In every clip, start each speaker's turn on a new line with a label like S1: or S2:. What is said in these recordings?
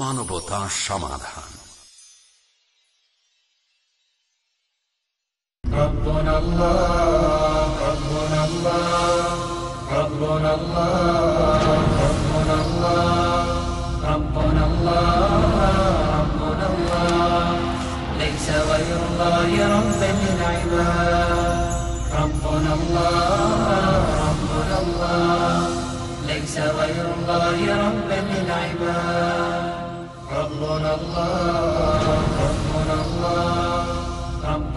S1: মানবতা সমাধান ربنا الله ربنا الله ربنا الله ربنا الله ربنا الله ربنا الله ليس غير الله رب العباد ربنا الله ربنا الله ليس غير الله رب العباد আসসালামু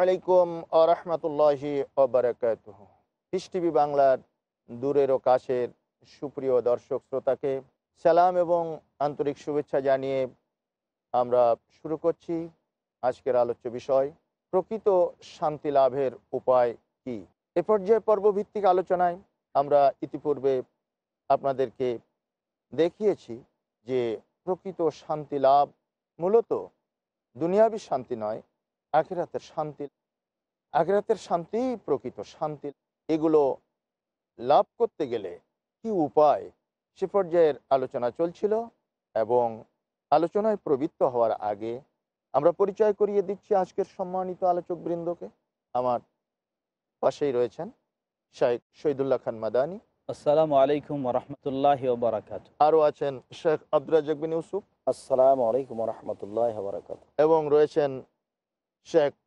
S2: আলাইকুম আরহামতুল্লাহি পিস টিভি বাংলার দূরের ও কাছের সুপ্রিয় দর্শক শ্রোতাকে সালাম এবং আন্তরিক শুভেচ্ছা জানিয়ে আমরা শুরু করছি আজকের আলোচ্য বিষয় প্রকৃত শান্তি লাভের উপায় কি এ পর্যায়ে পর্বভিত্তিক আলোচনায় আমরা ইতিপূর্বে আপনাদেরকে দেখিয়েছি যে প্রকৃত শান্তি লাভ মূলত দুনিয়াবি শান্তি নয় আখেরাতের শান্তি আখেরাতের শান্তি প্রকৃত শান্তি এগুলো লাভ করতে গেলে কি উপায় সে পর্যায়ের আলোচনা চলছিল এবং আলোচনায় প্রবৃত্ত হওয়ার আগে আমরা পরিচয় করিয়ে দিচ্ছি আজকের সম্মানিত আলোচক বৃন্দকে আমার পাশেই রয়েছেন শেখ শহীদুল্লাহ খান মাদানী এবং রয়েছেন শেখ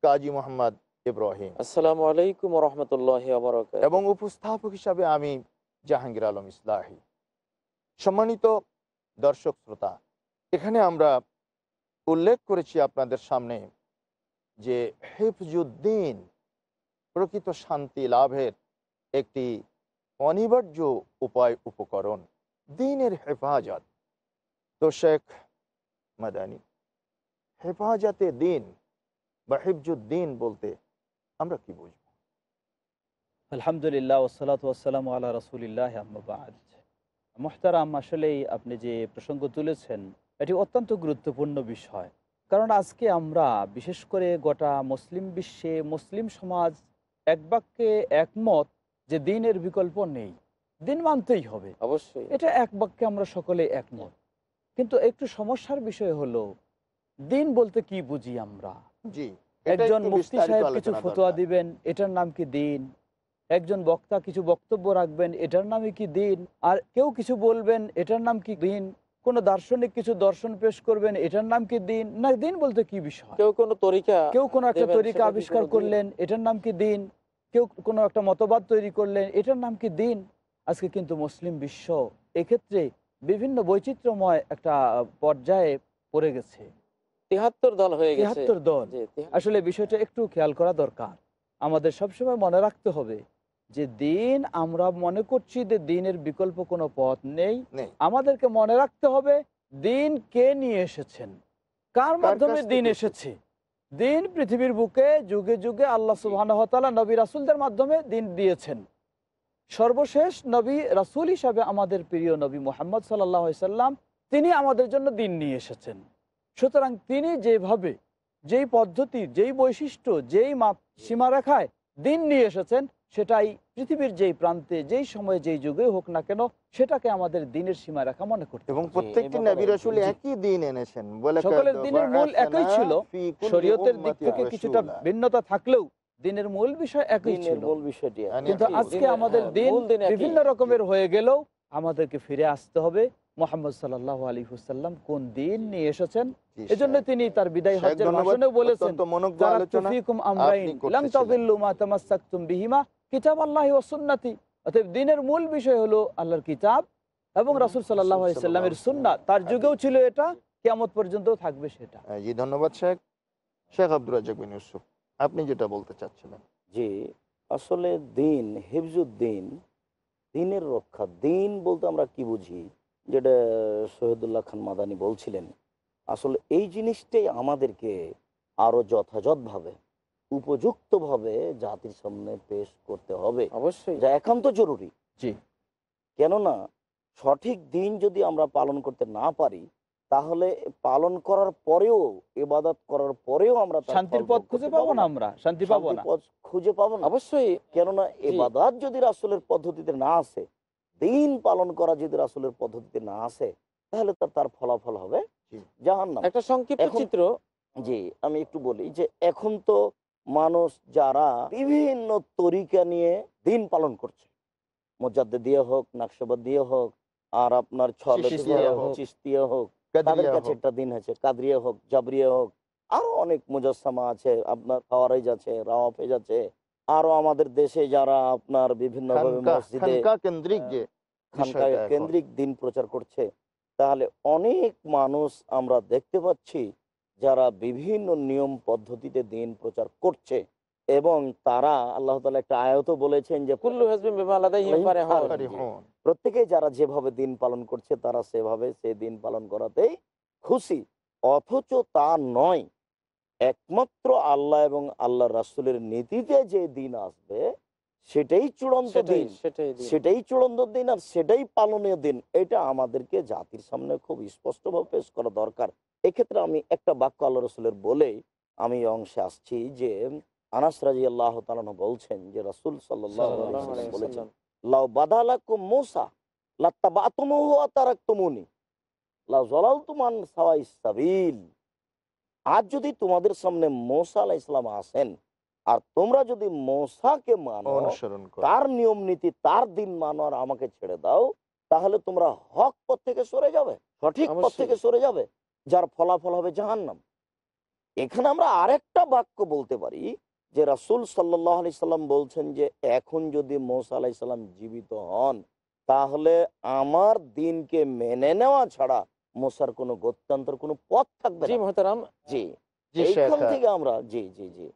S2: কাজী মোহাম্মদ আলাইকুম এবং উপস্থাপক হিসাবে আমি জাহাঙ্গীর আলম ইসলাহি সম্মানিত দর্শক শ্রোতা এখানে আমরা উল্লেখ করেছি আপনাদের সামনে যে হেফজুদ্দিন প্রকৃত শান্তি লাভের একটি অনিবার্য উপায় উপকরণ দিনের হেফাজত তো শেখ মাদানি হেফাজতে দিন বা হেফজুদ্দিন বলতে আমরা কি বুঝব
S3: আলহামদুলিল্লাহ ওসালাত ওসালাম আল্লাহ রসুলিল্লাহ মোহতারাম আসলেই আপনি যে প্রসঙ্গ তুলেছেন এটি অত্যন্ত গুরুত্বপূর্ণ বিষয় কারণ আজকে আমরা বিশেষ করে গোটা মুসলিম বিশ্বে মুসলিম সমাজ এক বাক্যে একমত যে দিনের বিকল্প নেই দিন মানতেই হবে অবশ্যই এটা এক বাক্যে আমরা সকলে একমত কিন্তু একটু সমস্যার বিষয় হলো দিন বলতে কি বুঝি আমরা
S2: একজন মুফতি সাহেব কিছু ফতোয়া
S3: দিবেন এটার নাম কি দিন একজন বক্তা কিছু বক্তব্য রাখবেন এটার নামই কি দিন আর কেউ কিছু বলবেন এটার নাম কি দিন কোনো দার্শনিক কিছু দর্শন পেশ করবেন এটার নাম কি দিন না দিন বলতে কি বিষয়
S4: কেউ কোনো তরিকা কেউ কোনো একটা তরিকা আবিষ্কার করলেন
S3: এটার নাম কি দিন কেউ কোনো একটা মতবাদ তৈরি করলেন এটার নাম কি দিন আজকে কিন্তু মুসলিম বিশ্ব এক্ষেত্রে বিভিন্ন বৈচিত্র্যময় একটা পর্যায়ে পড়ে গেছে তিহাত্তর
S4: দল হয়ে গেছে তিহাত্তর দল
S3: আসলে বিষয়টা একটু খেয়াল করা দরকার আমাদের সবসময় মনে রাখতে হবে যে দিন আমরা মনে করছি যে দিনের বিকল্প কোনো পথ নেই আমাদেরকে মনে রাখতে হবে দিন কে নিয়ে এসেছেন কার মাধ্যমে দিন এসেছে দিন পৃথিবীর বুকে যুগে যুগে আল্লাহ সুবাহ নবী রাসুলদের মাধ্যমে দিন দিয়েছেন সর্বশেষ নবী রাসুল হিসাবে আমাদের প্রিয় নবী মোহাম্মদ সাল্লাম তিনি আমাদের জন্য দিন নিয়ে এসেছেন সুতরাং তিনি যেভাবে যেই পদ্ধতি যেই বৈশিষ্ট্য যেই সীমা রেখায় দিন নিয়ে এসেছেন সেটাই পৃথিবীর যেই প্রান্তে যেই সময়ে যেই যুগে হোক না কেন সেটাকে আমাদের দিনের সীমা রাখা মনে করতে এবং প্রত্যেকটি নবী রাসূল
S2: একই দিন এনেছেন বলে সকলের দিনের মূল একই ছিল শরীয়তের দিক থেকে কিছুটা
S3: ভিন্নতা থাকলেও দিনের মূল বিষয় একই ছিল মূল বিষয়টি মানে কিন্তু আজকে আমাদের হ্যাঁ, দিন বিভিন্ন রকমের হয়ে গেল আমাদেরকে ফিরে আসতে হবে মোহাম্মদ সাল্লাহ আলী হুসাল্লাম কোন দিন নিয়ে এসেছেন এজন্য তিনি তার বিদায় হজ্জের ভাষণেও বলেছেন আমরাইন লাম তাযিল্লু মা তামাসসাকতুম বিহিমা কিতাব আল্লাহ ওসুন্নাতি অর্থাৎ দিনের মূল বিষয় হলো আল্লাহর কিতাব এবং রাসুল সাল্লাহ সাল্লামের সুন্না
S2: তার যুগেও ছিল এটা কেমত পর্যন্ত থাকবে সেটা হ্যাঁ, জি ধন্যবাদ শেখ শেখ আব্দুল বিন ইউসুফ আপনি যেটা বলতে চাচ্ছিলেন যে
S5: আসলে দিন হেফজুদ্দিন দিনের রক্ষা দিন বলতে আমরা কি বুঝি যেটা সৈয়দুল্লাহ খান মাদানি বলছিলেন আসলে এই জিনিসটাই আমাদেরকে আরও যথাযথভাবে উপযুক্ত ভাবে জাতির সামনে পেশ করতে হবে অবশ্যই যা একান্ত জরুরি জি কেননা সঠিক দিন যদি আমরা পালন করতে না পারি তাহলে পালন করার পরেও এবাদত করার পরেও আমরা শান্তির পথ খুঁজে পাবো না আমরা শান্তি পাবো না পথ খুঁজে পাবো না অবশ্যই কেননা এবাদত যদি রাসুলের পদ্ধতিতে না আসে দিন পালন করা যদি রাসুলের পদ্ধতিতে না আসে তাহলে তার ফলাফল হবে জাহান্ন একটা সংক্ষিপ্ত চিত্র জি আমি একটু বলি যে এখন তো মানুষ যারা বিভিন্ন তরিকা নিয়ে দিন পালন করছে মোজাদ্দে দিয়ে হোক নাকশাবাদ দিয়ে হোক আর আপনার ছলিয়া হোক তাদের কাছে একটা দিন আছে কাদরিয়া হোক জাবরিয়া হোক আরো অনেক মুজাসমা আছে আপনার খাওয়ারেজ আছে রাওয়াফেজ আছে আরো আমাদের দেশে যারা আপনার বিভিন্ন মসজিদে
S2: কেন্দ্রিক কেন্দ্রিক
S5: দিন প্রচার করছে তাহলে অনেক মানুষ আমরা দেখতে পাচ্ছি যারা বিভিন্ন নিয়ম পদ্ধতিতে দিন প্রচার করছে এবং তারা আল্লাহ তালা একটা আয়ত বলেছেন যে প্রত্যেকে যারা যেভাবে দিন পালন করছে তারা সেভাবে সে দিন পালন করাতেই খুশি অথচ তা নয় একমাত্র আল্লাহ এবং আল্লাহ রাসুলের নীতিতে যে দিন আসবে সেটাই চূড়ান্ত দিন সেটাই চূড়ান্ত দিন আর সেটাই পালনীয় দিন এটা আমাদেরকে জাতির সামনে খুব স্পষ্টভাবে পেশ করা দরকার এক্ষেত্রে আমি একটা বাক্য আল্লাহ রসুলের বলেই আমি অংশে আসছি যে আনাস রাজি আল্লাহ তালন বলছেন যে রসুল বলেছেন আজ যদি তোমাদের সামনে মোসা আলাহ ইসলাম আসেন আর তোমরা যদি মোসাকে মানো তার নিয়ম নীতি তার দিন মানো আর আমাকে ছেড়ে দাও তাহলে তোমরা হক পথ থেকে সরে যাবে সঠিক পথ থেকে সরে যাবে যার ফলাফল হবে জাহান্নাম এখানে আমরা আরেকটা বাক্য বলতে পারি যে রাসুল সাল্লাহ আলি সাল্লাম বলছেন যে এখন যদি মৌসা আলাই সাল্লাম জীবিত হন তাহলে আমার দিনকে মেনে নেওয়া ছাড়া মোসার কোন গত্যান্তর কোন পথ থাকবে জি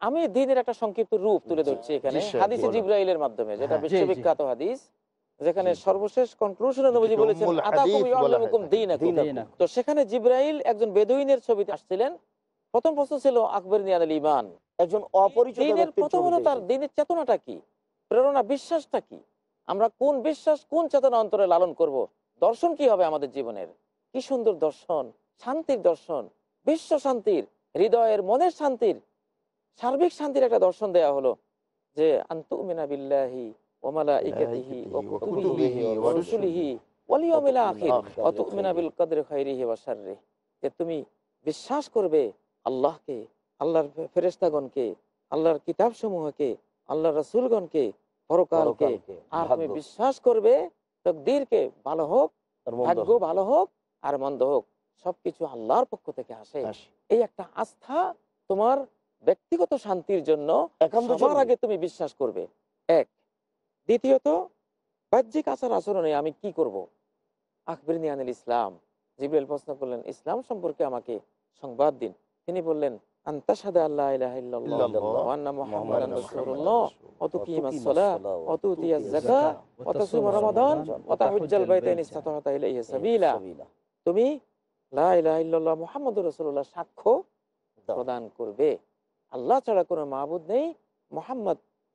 S4: আমি দিনের একটা সংক্ষিপ্ত রূপ তুলে ধরছি এখানে হাদিস জিব্রাইলের মাধ্যমে যেটা হ্যাঁ, বিশ্ববিখ্যাত হাদিস যেখানে সর্বশেষ কনক্লুশনে সেখানে জিব্রাইল একজন বেদুইনের ছবিতে আসছিলেন প্রথম প্রশ্ন ছিল আকবর নিয়ান ইমান একজন অপরিচিতের প্রথম হলো তার দিনের চেতনাটা কি প্রেরণা বিশ্বাসটা কি আমরা কোন বিশ্বাস কোন চেতনা অন্তরে লালন করব। দর্শন কি হবে আমাদের জীবনের কি সুন্দর দর্শন শান্তির দর্শন বিশ্ব শান্তির হৃদয়ের মনের শান্তির সার্বিক শান্তির একটা দর্শন দেয়া হলো যে আন্তু মিনাবিল্লাহি তুমি বিশ্বাস করবে আল্লাহকে আল্লাহর ফেরেস্তাগণকে আল্লাহর কিতাব সমূহকে আল্লাহর রসুলগণকে পরকালকে আর তুমি বিশ্বাস করবে তকদিরকে ভালো হোক ভাগ্য ভালো হোক আর মন্দ হোক সবকিছু আল্লাহর পক্ষ থেকে আসে এই একটা আস্থা তোমার ব্যক্তিগত শান্তির জন্য আগে তুমি বিশ্বাস করবে এক দ্বিতীয়ত বাহ্যিক আচার আচরণে আমি কি করব। আকবর নিয়ানুল ইসলাম জিবরুল প্রশ্ন করলেন ইসলাম সম্পর্কে আমাকে সংবাদ দিন তিনি বললেন সাক্ষ্য প্রদান করবে আল্লাহ ছাড়া কোন মাহবুদ নেই মোহাম্মদ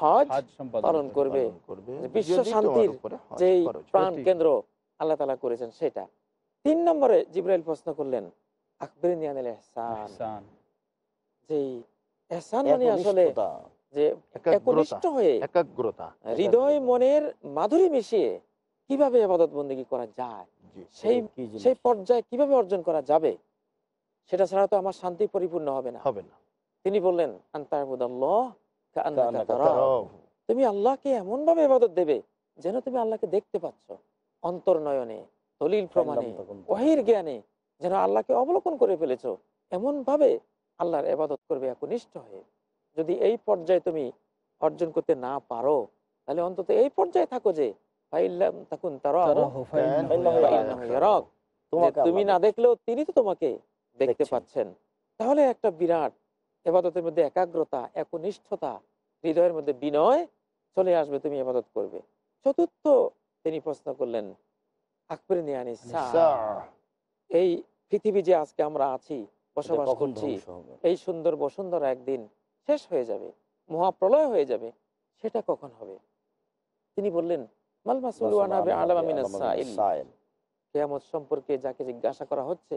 S4: হজ পালন করবে বিশ্ব শান্তির যে প্রাণ কেন্দ্র আল্লাহ তালা করেছেন সেটা তিন নম্বরে জিব্রাইল প্রশ্ন করলেন মানে হৃদয় মনের মাধুরী মিশিয়ে কিভাবে আবাদত বন্দী করা যায়
S1: সেই সেই
S4: পর্যায়ে কিভাবে অর্জন করা যাবে সেটা ছাড়া তো আমার শান্তি পরিপূর্ণ হবে না হবে না তিনি বললেন আন্তাবুদাল্লাহ তুমি আল্লাহকে এমন ভাবে ইবাদত দেবে যেন তুমি আল্লাহকে দেখতে পাচ্ছ অন্তর্নয়নে দলিল প্রমাণে অহির জ্ঞানে যেন আল্লাহকে অবলোকন করে ফেলেছ এমন ভাবে আল্লাহর এবাদত করবে একনিষ্ঠ হয়ে যদি এই পর্যায়ে তুমি অর্জন করতে না পারো তাহলে অন্তত এই পর্যায়ে থাকো যে তুমি না দেখলেও তিনি তো তোমাকে দেখতে পাচ্ছেন তাহলে একটা বিরাট এবাদতের মধ্যে একাগ্রতা একনিষ্ঠতা হৃদয়ের মধ্যে বিনয় চলে আসবে তুমি এবাদত করবে চতুর্থ তিনি প্রশ্ন করলেন আকবর এই পৃথিবী যে আজকে আমরা আছি বসবাস করছি এই সুন্দর বসুন্ধরা একদিন শেষ হয়ে যাবে মহাপ্রলয় হয়ে যাবে সেটা কখন হবে তিনি বললেন মালমাসুল আলামিনা সাইল কেয়ামত সম্পর্কে যাকে জিজ্ঞাসা করা হচ্ছে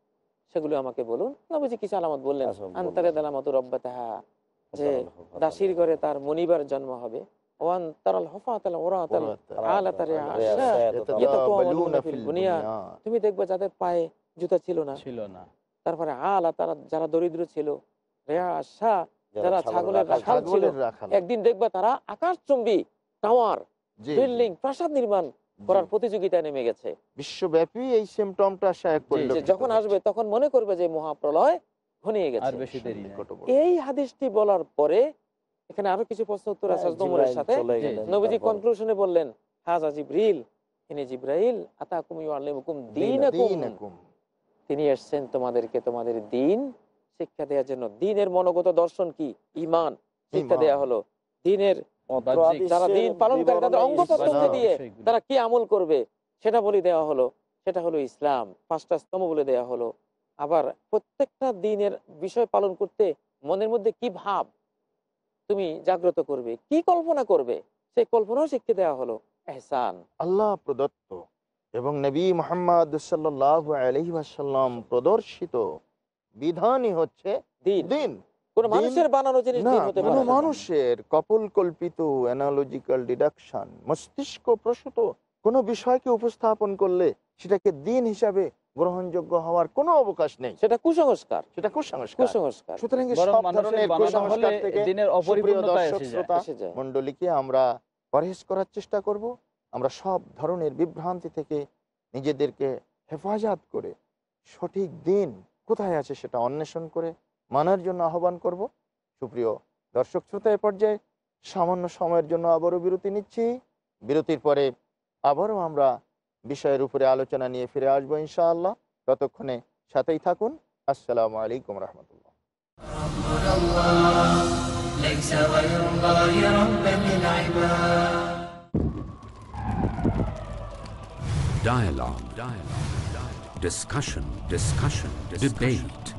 S4: সেগুলো আমাকে বলুন নবীজি কিছু আলামত বললেন আচ্ছা, আন্তরে দালামত রব্বা তাহা যে দাসির ঘরে তার মনিবার জন্ম হবে তুমি দেখবে যাদের পায়ে জুতা ছিল না ছিল না তারপরে আলা তারা যারা দরিদ্র ছিল
S2: যারা ছিল একদিন
S4: দেখবে তারা আকাশ চম্বি টাওয়ার বিল্ডিং প্রাসাদ নির্মাণ করার প্রতিযোগিতা নেমে গেছে
S2: বিশ্বব্যাপী এই সিমটমটা যখন
S4: আসবে তখন মনে করবে যে মহাপ্রলয় ঘনিয়ে গেছে এই হাদিসটি বলার পরে এখানে আরো কিছু প্রশ্ন উত্তর আছে হ্যাঁ, সাথে নবীজি কনক্লুশনে বললেন হাজা জিব্রিল ইনি জিব্রাইল তিনি এসেছেন তোমাদেরকে তোমাদের দিন শিক্ষা দেওয়ার জন্য দিনের মনোগত দর্শন কি ইমান শিক্ষা দেয়া হলো দিনের হ্যাঁ, তারা কি আমল করবে সেটা বলে দেওয়া হলো সেটা হলো ইসলাম পাঁচটা স্তম্ভ বলে দেওয়া হলো আবার প্রত্যেকটা দিনের বিষয় পালন করতে মনের মধ্যে কি ভাব তুমি জাগ্রত করবে কি কল্পনা করবে সেই কল্পনাও শিখতে দেওয়া হলো এহসান
S2: আল্লাহ প্রদত্ত এবং নবী মোহাম্মদ সাল্লাহ প্রদর্শিত বিধানই হচ্ছে দিন কোন বিষয়কে উপস্থাপন করলে সেটাকে দিন হিসাবে গ্রহণযোগ্য হওয়ার অবকাশ নেই সেটা কুসংস্কার সেটা কুসংস্কার আমরা পরহেজ করার চেষ্টা করব আমরা সব ধরনের বিভ্রান্তি থেকে নিজেদেরকে হেফাজত করে সঠিক দিন কোথায় আছে সেটা অন্বেষণ করে মানার জন্য আহ্বান করব সুপ্রিয় দর্শক শ্রোতা এ পর্যায়ে সামান্য সময়ের জন্য আবারও বিরতি নিচ্ছি বিরতির পরে আবারও আমরা বিষয়ের উপরে আলোচনা নিয়ে ফিরে আসবো ইনশাআল্লাহ ততক্ষণে সাথেই থাকুন আসসালামু আলাইকুম রহমতুল্লাহ
S1: Dialogue, dialogue, dialogue, discussion, discussion, discussion. debate.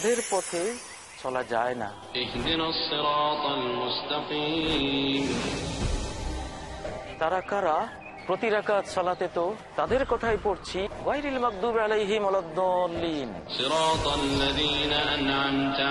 S4: তাদের পথে চলা যায় না তারা কারা প্রতি রাকাত চালাতে তো তাদের কথাই পড়ছি গায়রিল মাগদুব আলাইহিম ওয়ালাদ-দাল্লিন
S3: আন'আমতা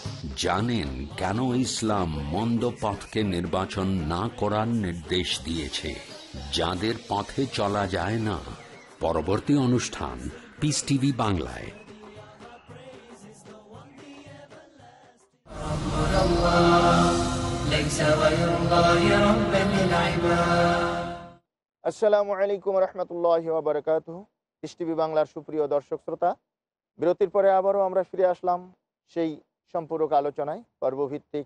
S1: জানেন কেন ইসলাম মন্দ পথকে নির্বাচন না করার নির্দেশ দিয়েছে যাদের পথে চলা যায় না পরবর্তী অনুষ্ঠান পিস টিভি বাংলায়
S2: আসসালামু আলাইকুম রহমতুল্লাহ বারকাত পিস টিভি বাংলার সুপ্রিয় দর্শক শ্রোতা বিরতির পরে আবারও আমরা ফিরে আসলাম সেই সম্পূরক আলোচনায় পর্বভিত্তিক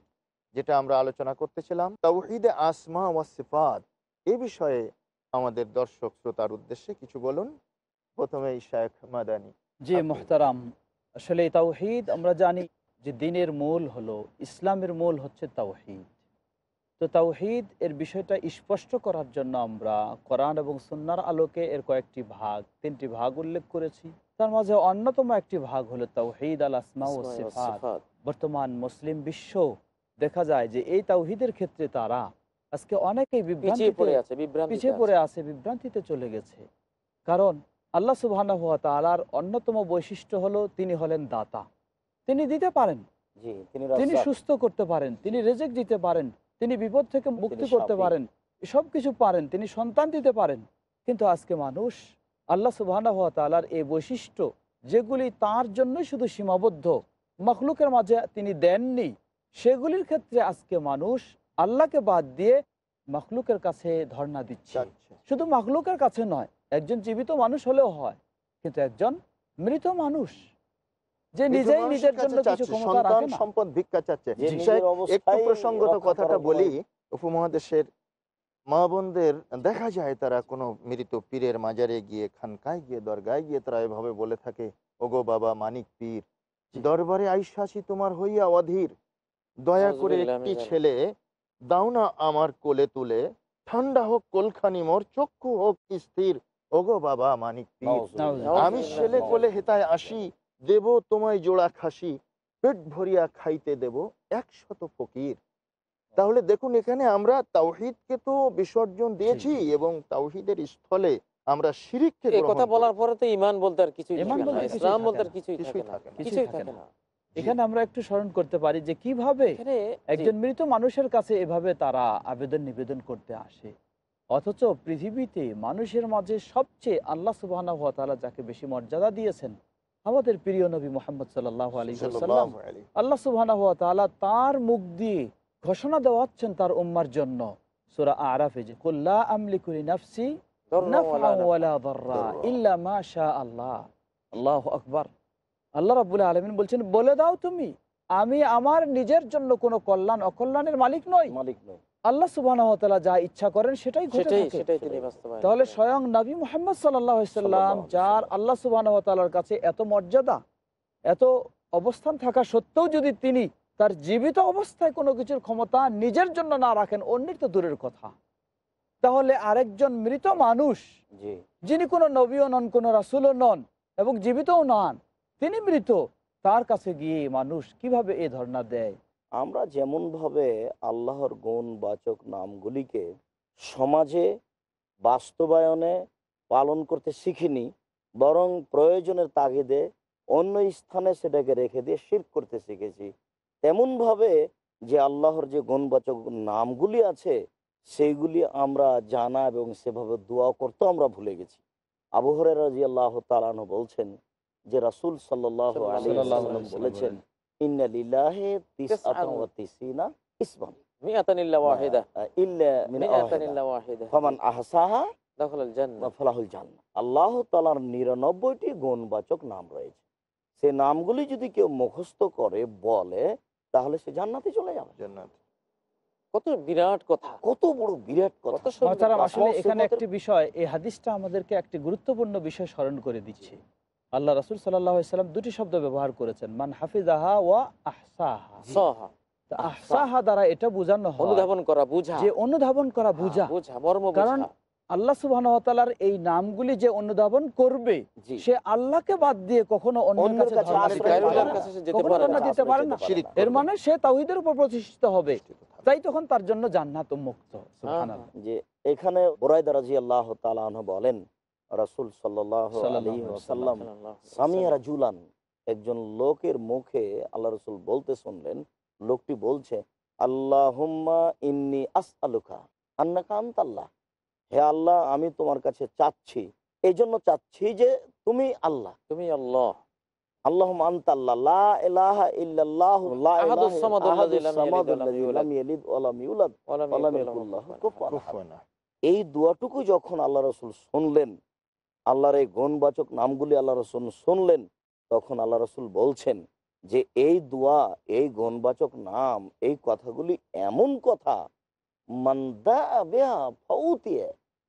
S2: যেটা আমরা আলোচনা করতেছিলাম তাউহিদে আসমা ওয়া সিফাত এ বিষয়ে আমাদের দর্শক শ্রোতার উদ্দেশ্যে কিছু বলুন প্রথমে শেখ মাদানি জি মোহতারাম আসলে তাওহিদ আমরা জানি যে দিনের মূল হলো
S3: ইসলামের মূল হচ্ছে তাওহিদ তো তাওহিদ এর বিষয়টা স্পষ্ট করার জন্য আমরা কোরআন এবং সন্ন্যার আলোকে এর কয়েকটি ভাগ তিনটি ভাগ উল্লেখ করেছি তার মাঝে অন্যতম একটি ভাগ হলো তাওহিদ আল আসমা ও সিফাত বর্তমান মুসলিম বিশ্ব দেখা যায় যে এই তাওহিদের ক্ষেত্রে তারা আজকে অনেকেই বিভ্রান্তি পড়ে আছে পিছিয়ে পড়ে আছে বিভ্রান্তিতে চলে গেছে কারণ আল্লাহ সুবাহ তালার অন্যতম বৈশিষ্ট্য হলো তিনি হলেন দাতা তিনি দিতে পারেন তিনি সুস্থ করতে পারেন তিনি রেজেক দিতে পারেন তিনি বিপদ থেকে মুক্তি করতে পারেন সব কিছু পারেন তিনি সন্তান দিতে পারেন কিন্তু আজকে মানুষ আল্লাহ সুবাহ এই বৈশিষ্ট্য যেগুলি তার জন্যই শুধু সীমাবদ্ধ মখলুকের মাঝে তিনি দেননি সেগুলির ক্ষেত্রে আজকে মানুষ আল্লাহকে বাদ দিয়ে মখলুকের কাছে ধর্ণা দিচ্ছে শুধু মখলুকের কাছে নয় একজন জীবিত মানুষ হলেও হয় কিন্তু একজন
S2: মৃত মানুষ যে নিজেই নিজের জন্য কিছু সন্তান সম্পদ ভিক্ষা চাচ্ছে একটু প্রসঙ্গত কথাটা বলি উপমহাদেশের মা বোনদের দেখা যায় তারা কোনো মৃত পীরের মাজারে গিয়ে খানকায় গিয়ে দরগায় গিয়ে তারা এভাবে বলে থাকে ওগো বাবা মানিক পীর দরবারে আইসাসি তোমার হইয়া অধীর দয়া করে একটি ছেলে দাও না আমার কোলে তুলে ঠান্ডা হোক কোলখানি মোর চক্ষু হোক স্থির ওগো বাবা মানিক আমি ছেলে কোলে হেতায় আসি দেব তোমায় জোড়া খাসি পেট ভরিয়া খাইতে দেব একশত ফকির তাহলে দেখুন এখানে আমরা তাওহিদকে তো বিসর্জন দিয়েছি এবং তাওহিদের স্থলে আমরা শিরিককে এই কথা
S4: বলার পরে তো ঈমান বলতে আর কিছুই থাকে না ইসলাম বলতে আর কিছুই থাকে না কিছুই থাকে না
S2: এখানে আমরা একটু স্মরণ করতে পারি যে কিভাবে
S3: একজন মৃত মানুষের কাছে এভাবে তারা আবেদন নিবেদন করতে আসে অথচ পৃথিবীতে মানুষের মাঝে সবচেয়ে আল্লাহ সুবাহ যাকে বেশি মর্যাদা দিয়েছেন আমাদের প্রিয় নবী মোহাম্মদ সাল্লাহ আলী সাল্লাম আল্লাহ সুবাহ তার মুখ দিয়ে ঘোষণা দেওয়াচ্ছেন তার উম্মার জন্য সুরা আরাফে যে কল্লা আমলি করি নাফসি বলে দাও তুমি আমি আমার নিজের জন্য কল্যাণ অকল্যাণের মালিক নই মালিক আল্লাহ সুবাহ যা ইচ্ছা করেন সেটাই তাহলে স্বয়ং নবী মোহাম্মদ সাল্লাম যার আল্লাহ সুবাহ কাছে এত মর্যাদা এত অবস্থান থাকা সত্ত্বেও যদি তিনি তার জীবিত অবস্থায় কোনো কিছুর ক্ষমতা নিজের জন্য না রাখেন অন্যের তো দূরের কথা তাহলে আরেকজন মৃত মানুষ যিনি কোনো নবীও নন কোনো রাসুলও নন এবং জীবিতও নন
S5: তিনি মৃত তার কাছে গিয়ে মানুষ কিভাবে এ ধর্ণা দেয় আমরা যেমনভাবে আল্লাহর গুণবাচক নামগুলিকে সমাজে বাস্তবায়নে পালন করতে শিখিনি বরং প্রয়োজনের তাগিদে অন্য স্থানে সেটাকে রেখে দিয়ে শিল্প করতে শিখেছি তেমনভাবে যে আল্লাহর যে গুণবাচক নামগুলি আছে সেইগুলি আমরা জানা এবং সেভাবে দোয়া করতে আমরা ভুলে গেছি আবহরে রাজি আল্লাহ তালানো বলছেন যে রাসুল সাল্লাহ বলেছেন ইন্নালিল্লাহে তিসিনা আল্লাহ তালার নিরানব্বইটি গুণবাচক নাম রয়েছে সে নামগুলি যদি কেউ মুখস্থ করে বলে তাহলে সে জান্নাতে চলে যাবে জান্নাত কত বিরাট কথা কত বড় বিরাট কথা
S3: আসলে এখানে একটি বিষয় এই হাদিসটা আমাদেরকে একটি গুরুত্বপূর্ণ বিষয় স্মরণ করে দিচ্ছে আল্লাহ রাসুল সাল্লাম দুটি শব্দ ব্যবহার করেছেন মান হাফিজাহা ওয়া আহসাহা আহসাহা দ্বারা এটা বোঝানো অনুধাবন করা বুঝা যে অনুধাবন করা হ্যাঁ, বুঝা বুঝা কারণ আল্লাহ সুবাহর এই নামগুলি যে অনুধাবন করবে সে আল্লাহকে বাদ দিয়ে কখনো এর মানে সে তাহিদের উপর প্রতিষ্ঠিত হবে তাই তখন তার জন্য জান্নাত মুক্ত হ্যাঁ,
S5: যে এখানে আল্লাহ বলেন রাসুল সাল্লাম সামিয়া রাজুলান একজন লোকের মুখে আল্লাহ রসুল বলতে শুনলেন লোকটি বলছে আল্লাহ ইন্নি হে আল্লাহ আমি তোমার কাছে চাচ্ছি এই জন্য চাচ্ছি যে তুমি আল্লাহ তুমি আল্লাহ এই যখন আল্লাহ রসুল শুনলেন আল্লাহর এই গণবাচক নামগুলি আল্লাহ রসুল শুনলেন তখন আল্লাহ রসুল বলছেন যে এই দোয়া এই গণবাচক নাম এই কথাগুলি এমন কথা মান্দা বেহা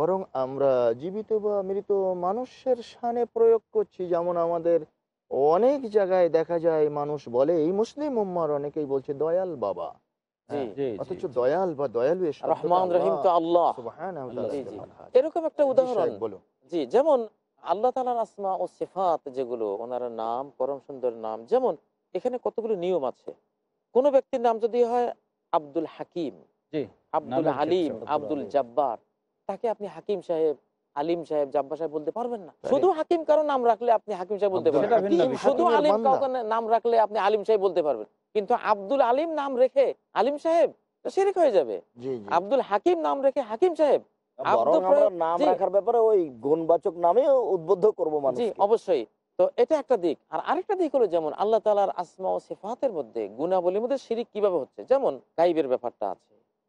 S2: বরং আমরা জীবিত বা মৃত মানুষের সানে প্রয়োগ করছি যেমন আমাদের অনেক জায়গায় দেখা যায় মানুষ বলে এই মুসলিম উম্মার অনেকেই বলছে দয়াল বাবা
S4: একটা উদাহরণ আল্লাহ ও যেগুলো ওনার নাম সুন্দর নাম যেমন এখানে কতগুলো নিয়ম আছে কোন ব্যক্তির নাম যদি হয় আব্দুল হাকিম আব্দুল আলিম আব্দুল জব্বার তাকে আপনি হাকিম সাহেব আলিম সাহেব জাব্বা সাহেব বলতে পারবেন না শুধু হাকিম কারো নাম রাখলে আপনি হাকিম সাহেব বলতে পারবেন শুধু আলিম নাম রাখলে আপনি আলিম সাহেব বলতে পারবেন কিন্তু আব্দুল আলিম নাম রেখে আলিম সাহেব সেরেক হয়ে যাবে আব্দুল হাকিম নাম রেখে হাকিম সাহেব
S5: নাম
S4: আল্লাহ তালার আসমা ও সেফাতের মধ্যে গুণাবলীর মধ্যে সিরিক কিভাবে হচ্ছে যেমন গাইবের ব্যাপারটা আছে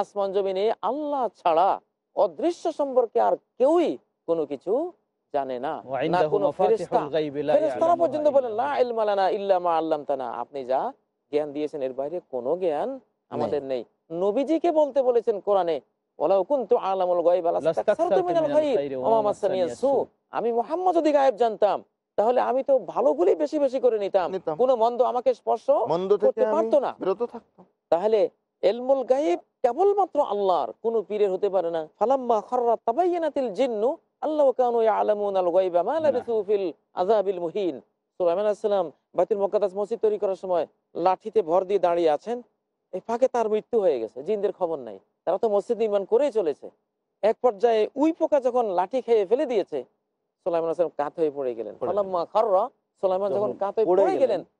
S4: আসমান জমিনে আল্লাহ ছাড়া অদৃশ্য সম্পর্কে আর কেউই কোনো কিছু জানে না পর্যন্ত বলেন আপনি যা জ্ঞান দিয়েছেন এর বাইরে কোনো জ্ঞান আমাদের নেই নবীজিকে বলতে বলেছেন কোরআনে আমি মোহাম্মদ যদি গায়েব জানতাম তাহলে আমি তো ভালোগুলি বেশি বেশি করে নিতাম কোনো মন্দ আমাকে স্পর্শ করতে পারতো না তাহলে এলমুল গাইব কেবলমাত্র আল্লাহর কোন পীরের হতে পারে না ফালাম্মা খররা তাবাইয়ানাতিল জিন্নু আল্লাহ কানু ইয়ালামুন আল গায়বা মা লাবিসু ফিল আযাবিল মুহিন সুলাইমান আলাইহিস বাইতুল মুকাদ্দাস মসজিদ তৈরি করার সময় লাঠিতে ভর দিয়ে দাঁড়িয়ে আছেন এই ফাঁকে তার মৃত্যু হয়ে গেছে জিনদের খবর নাই তারা তো মসজিদ নির্মাণ করেই চলেছে এক পর্যায়ে উই পোকা যখন লাঠি খেয়ে ফেলে দিয়েছে সোলাইমান আসলাম কাত হয়ে পড়ে গেলেন ফালাম্মা খররা সোলাইমান যখন কাত হয়ে পড়ে গেলেন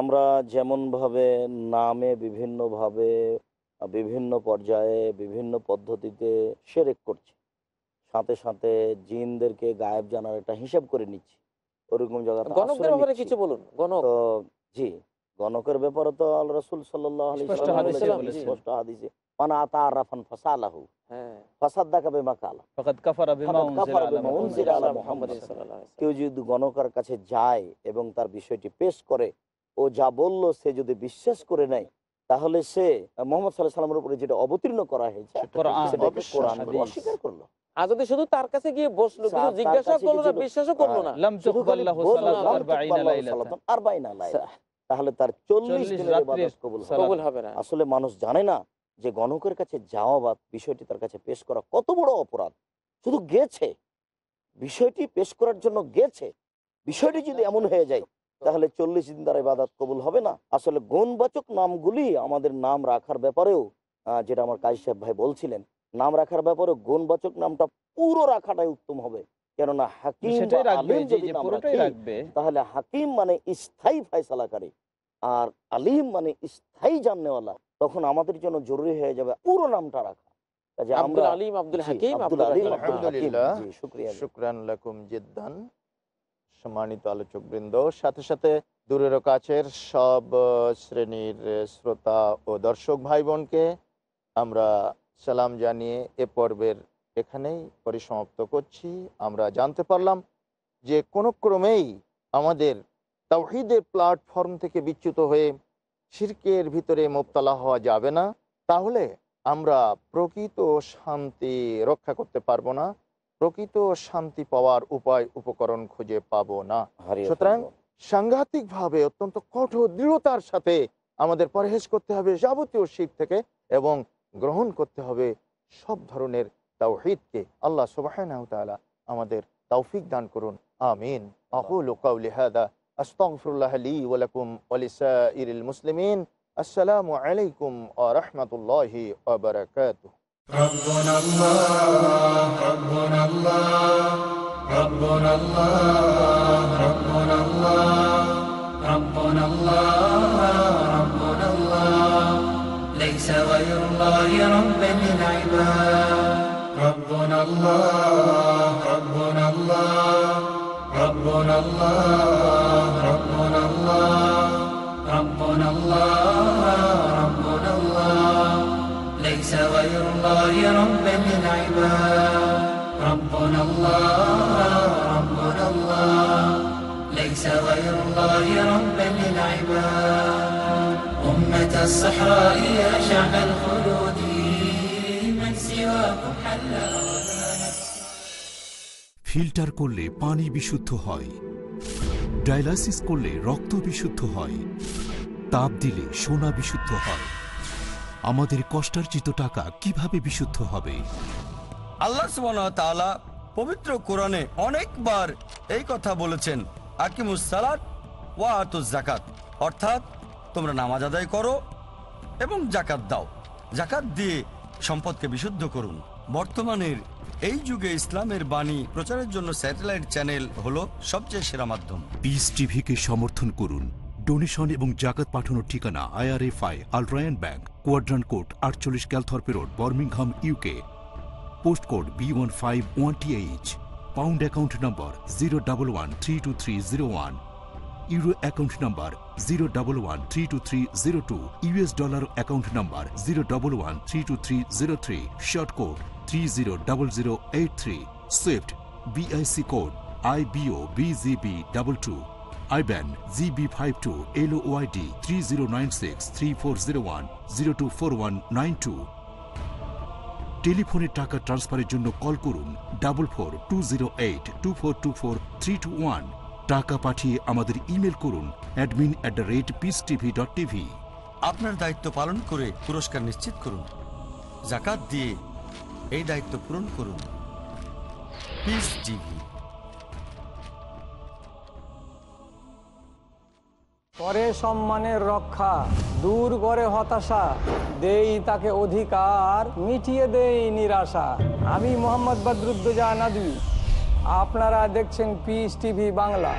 S5: আমরা যেমনভাবে নামে বিভিন্নভাবে বিভিন্ন পর্যায়ে বিভিন্ন পদ্ধতিতে সেরেক করছি সাথে সাথে জিনদেরকে গায়েব জানার একটা হিসাব করে নিচ্ছি ওরকম জায়গা কিছু বলুন জি গণকের ব্যাপারে তো আল রসুল স্পষ্ট হাদিসে হ্যাঁ। কেউ যদি গণকার কাছে যায় এবং তার বিষয়টি পেশ করে ও যা বলল সে যদি বিশ্বাস করে নেয় তাহলে সে মোহাম্মদ সাল্লাহামের উপরে যেটা অবতীর্ণ করা হয়েছে
S6: অস্বীকার করলো
S4: হ্যাঁ,
S5: মানুষ জানে না যে গণকের কাছে যাওয়া বা বিষয়টি তার কাছে পেশ করা কত বড় অপরাধ শুধু গেছে বিষয়টি পেশ করার জন্য গেছে বিষয়টি যদি এমন হয়ে যায় তাহলে চল্লিশ দিন দ্বারা ইবাদত কবুল হবে না আসলে গুণবাচক নামগুলি আমাদের নাম রাখার ব্যাপারেও যেটা আমার কাজী সাহেব ভাই বলছিলেন নাম রাখার ব্যাপারে গুণবাচক নামটা পুরো রাখাটাই উত্তম হবে কেননা হাকিম তাহলে হাকিম মানে স্থায়ী ফায়সালাকারী আর আলিম মানে স্থায়ী জানেওয়ালা তখন আমাদের জন্য জরুরি হয়ে যাবে পুরো নামটা রাখা
S2: আব্দুল আলিম আব্দুল হাকিম আব্দুল আলিম আব্দুল হাকিম শুক্রিয়া শুক্রান লাকুম জিদ্দান সম্মানিত বৃন্দ সাথে সাথে দূরের কাছের সব শ্রেণীর শ্রোতা ও দর্শক ভাই বোনকে আমরা সালাম জানিয়ে এ পর্বের এখানেই পরিসমাপ্ত করছি আমরা জানতে পারলাম যে কোনো ক্রমেই আমাদের তাহিদের প্ল্যাটফর্ম থেকে বিচ্যুত হয়ে শিরকের ভিতরে মোবতলা হওয়া যাবে না তাহলে আমরা প্রকৃত শান্তি রক্ষা করতে পারবো না প্রকৃত শান্তি পাওয়ার উপায় উপকরণ খুঁজে পাব না সুতরাং সাংঘাতিক ভাবে অত্যন্ত কঠোর দৃঢ়তার সাথে আমাদের পরহেজ করতে হবে যাবতীয় শিখ থেকে এবং গ্রহণ করতে হবে সব ধরনের তাওহিদকে আল্লাহ সুবাহ আমাদের তৌফিক দান করুন আমিন আসসালামু আলাইকুম আ রহমতুল্লাহি
S1: ربنا الله ربنا الله ربنا الله ربنا الله ربنا الله ربنا الله ليس غير الله رب العباد ربنا الله ربنا الله ربنا الله ربنا الله ربنا الله ليس غير الله رب العباد ربنا الله ربنا الله ليس غير الله رب العباد أمة الصحراء يا شعب الخلود من سواكم حل
S6: ফিল্টার করলে পানি বিশুদ্ধ হয় ডায়ালাসিস করলে রক্ত বিশুদ্ধ হয় তাপ দিলে সোনা বিশুদ্ধ হয় আমাদের কষ্টার্জিত টাকা কিভাবে বিশুদ্ধ হবে আল্লাহ পবিত্র কোরআনে
S5: অনেকবার এই কথা বলেছেন ওয়া জাকাত অর্থাৎ তোমরা নামাজ আদায় করো এবং জাকাত দাও জাকাত দিয়ে সম্পদকে বিশুদ্ধ করুন বর্তমানের এই যুগে ইসলামের বাণী প্রচারের জন্য স্যাটেলাইট চ্যানেল হলো সবচেয়ে সেরা মাধ্যম
S6: পিস টিভিকে সমর্থন করুন ডোনেশন এবং জাকাত পাঠানোর ঠিকানা আই আল্রায়ন ব্যাঙ্ক কোয়াড্রান কোড আটচল্লিশ Calthorpe road Birmingham UK post code B one five one T H pound account number zero double one three two three zero one euro account number zero double one three two three zero two US dollar account number zero double one three two three zero three short code three zero double zero eight three swift BIC code I BO BGB double two IBAN B five two L YD three zero nine six three four zero one zero two four one nine two টেলিফোনে টাকা ট্রান্সফারের জন্য call করুন double four two zero eight two four two four three two one টাকা পাঠিয়ে আমাদের email করুন admin at the rate peace TV dot TV আপনার দায়িত্ব পালন করে পুরস্কার নিশ্চিত করুন
S1: জাকাত দিয়ে এই দায়িত্ব পূরণ করুন পিস টিভি
S3: করে সম্মানের রক্ষা দূর করে হতাশা দেই তাকে অধিকার মিটিয়ে দেই নিরাশা আমি মোহাম্মদ বদরুদ্দোজা আপনারা দেখছেন পিস টিভি বাংলা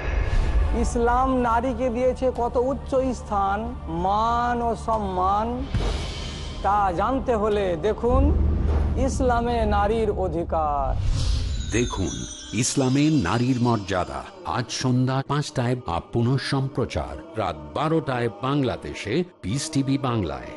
S3: ইসলাম নারীকে দিয়েছে কত উচ্চ স্থান মান ও সম্মান তা জানতে হলে দেখুন ইসলামে নারীর অধিকার
S1: দেখুন ইসলামে নারীর মর্যাদা আজ সন্ধ্যা পাঁচটায় বা পুনঃ সম্প্রচার রাত বারোটায় বাংলাদেশে পিস টিভি বাংলায়